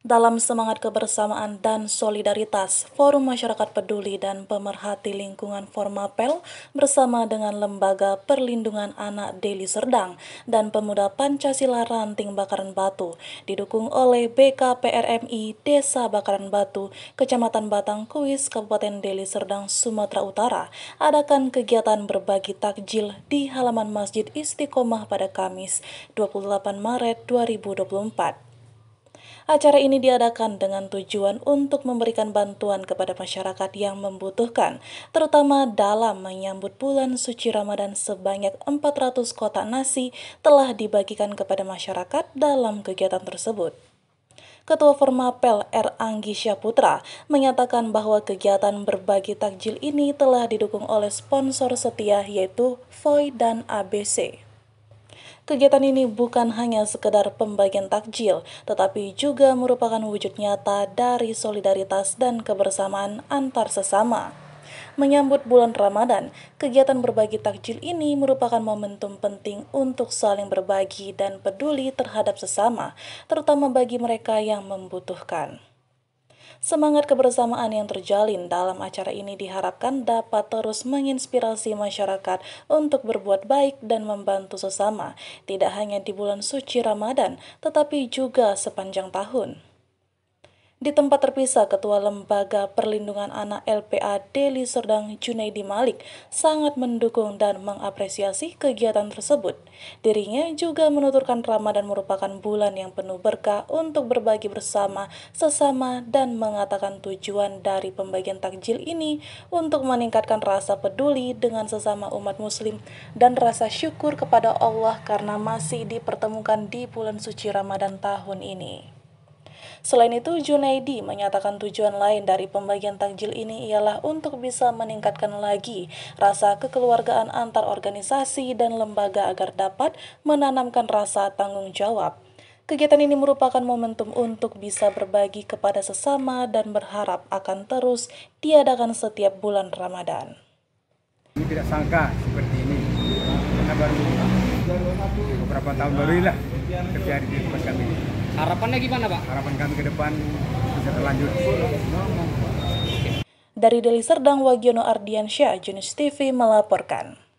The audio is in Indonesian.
Dalam semangat kebersamaan dan solidaritas, Forum Masyarakat Peduli dan Pemerhati Lingkungan Formapel bersama dengan Lembaga Perlindungan Anak Deli Serdang dan Pemuda Pancasila Ranting Bakaran Batu didukung oleh BKPRMI Desa Bakaran Batu, Kecamatan Batang Kuis, Kabupaten Deli Serdang, Sumatera Utara adakan kegiatan berbagi takjil di halaman Masjid Istiqomah pada Kamis 28 Maret 2024. Acara ini diadakan dengan tujuan untuk memberikan bantuan kepada masyarakat yang membutuhkan, terutama dalam menyambut bulan suci Ramadan sebanyak 400 kotak nasi telah dibagikan kepada masyarakat dalam kegiatan tersebut. Ketua Formapel R. Anggi Syaputra menyatakan bahwa kegiatan berbagi takjil ini telah didukung oleh sponsor setia yaitu VOI dan ABC. Kegiatan ini bukan hanya sekedar pembagian takjil, tetapi juga merupakan wujud nyata dari solidaritas dan kebersamaan antar sesama. Menyambut bulan Ramadan, kegiatan berbagi takjil ini merupakan momentum penting untuk saling berbagi dan peduli terhadap sesama, terutama bagi mereka yang membutuhkan. Semangat kebersamaan yang terjalin dalam acara ini diharapkan dapat terus menginspirasi masyarakat untuk berbuat baik dan membantu sesama, tidak hanya di bulan suci Ramadan, tetapi juga sepanjang tahun. Di tempat terpisah, Ketua Lembaga Perlindungan Anak LPA Deli Serdang Junaidi Malik sangat mendukung dan mengapresiasi kegiatan tersebut. Dirinya juga menuturkan Ramadan merupakan bulan yang penuh berkah untuk berbagi bersama, sesama, dan mengatakan tujuan dari pembagian takjil ini untuk meningkatkan rasa peduli dengan sesama umat muslim dan rasa syukur kepada Allah karena masih dipertemukan di bulan suci Ramadan tahun ini. Selain itu, Junaidi menyatakan tujuan lain dari pembagian takjil ini ialah untuk bisa meningkatkan lagi rasa kekeluargaan antar organisasi dan lembaga agar dapat menanamkan rasa tanggung jawab. Kegiatan ini merupakan momentum untuk bisa berbagi kepada sesama dan berharap akan terus diadakan setiap bulan Ramadan. Ini tidak sangka seperti ini. beberapa tahun baru lah terjadi di tempat kami Harapannya gimana Pak? Harapan kami ke depan bisa terlanjut. Dari Deli Serdang, Wagiono Ardiansyah, Junis TV melaporkan.